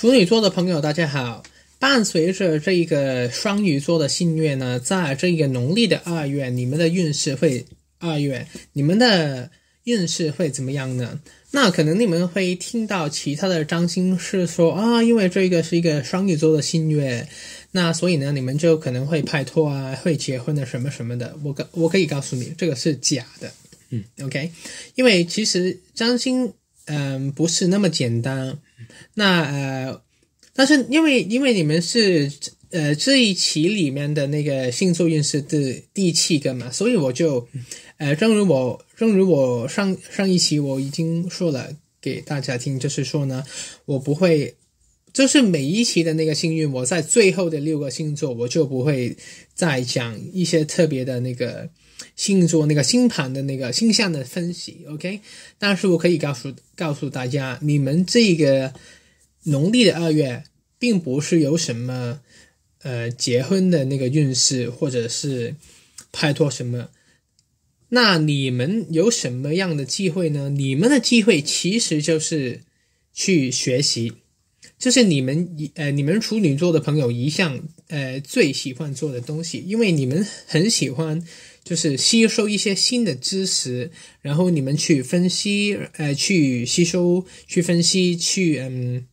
处女座的朋友，大家好！伴随着这一个双鱼座的星月呢，在这个农历的二月，你们的运势会二月，你们的运势会怎么样呢？那可能你们会听到其他的占星师说啊，因为这个是一个双鱼座的星月，那所以呢，你们就可能会拍拖啊，会结婚的什么什么的。我可我可以告诉你，这个是假的。嗯，OK，因为其实占星。嗯，不是那么简单。那呃，但是因为因为你们是呃这一期里面的那个星座运势的第七个嘛，所以我就呃，正如我正如我上上一期我已经说了给大家听，就是说呢，我不会就是每一期的那个幸运，我在最后的六个星座，我就不会再讲一些特别的那个。星座那个星盘的那个星象的分析，OK，但是我可以告诉告诉大家，你们这个农历的二月，并不是有什么呃结婚的那个运势，或者是拍拖什么。那你们有什么样的机会呢？你们的机会其实就是去学习，就是你们一呃，你们处女座的朋友一向呃最喜欢做的东西，因为你们很喜欢。就是吸收一些新的知识，然后你们去分析，呃，去吸收、去分析、去嗯，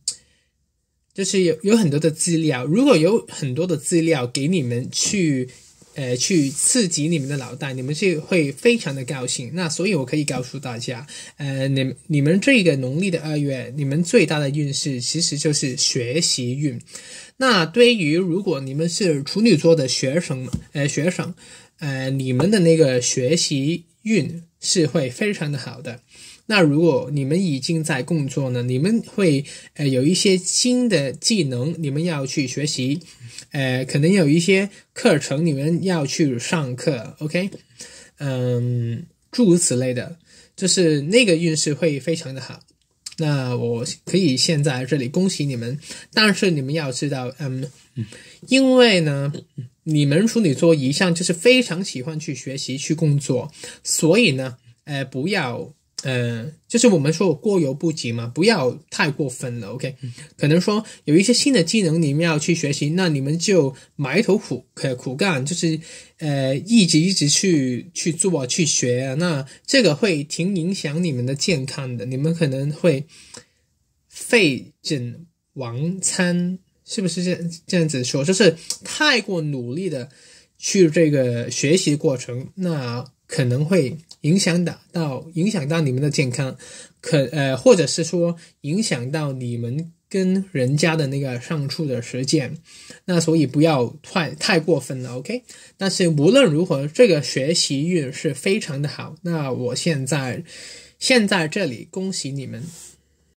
就是有有很多的资料。如果有很多的资料给你们去，呃，去刺激你们的脑袋，你们是会非常的高兴。那所以，我可以告诉大家，呃，你你们这个农历的二月，你们最大的运势其实就是学习运。那对于如果你们是处女座的学生，呃，学生，呃，你们的那个学习运是会非常的好的。那如果你们已经在工作呢，你们会呃有一些新的技能，你们要去学习，呃，可能有一些课程你们要去上课，OK，嗯，诸如此类的，就是那个运势会非常的好。那我可以现在这里恭喜你们，但是你们要知道，嗯，因为呢，你们处女座一向就是非常喜欢去学习、去工作，所以呢，哎，不要。嗯，就是我们说过犹不及嘛，不要太过分了，OK？可能说有一些新的技能你们要去学习，那你们就埋头苦，可苦干，就是呃，一直一直去去做去学，那这个会挺影响你们的健康的，你们可能会废寝忘餐，是不是这这样子说？就是太过努力的去这个学习过程，那。可能会影响到到影响到你们的健康，可呃，或者是说影响到你们跟人家的那个上处的时间，那所以不要太太过分了，OK？但是无论如何，这个学习运是非常的好。那我现在现在这里恭喜你们。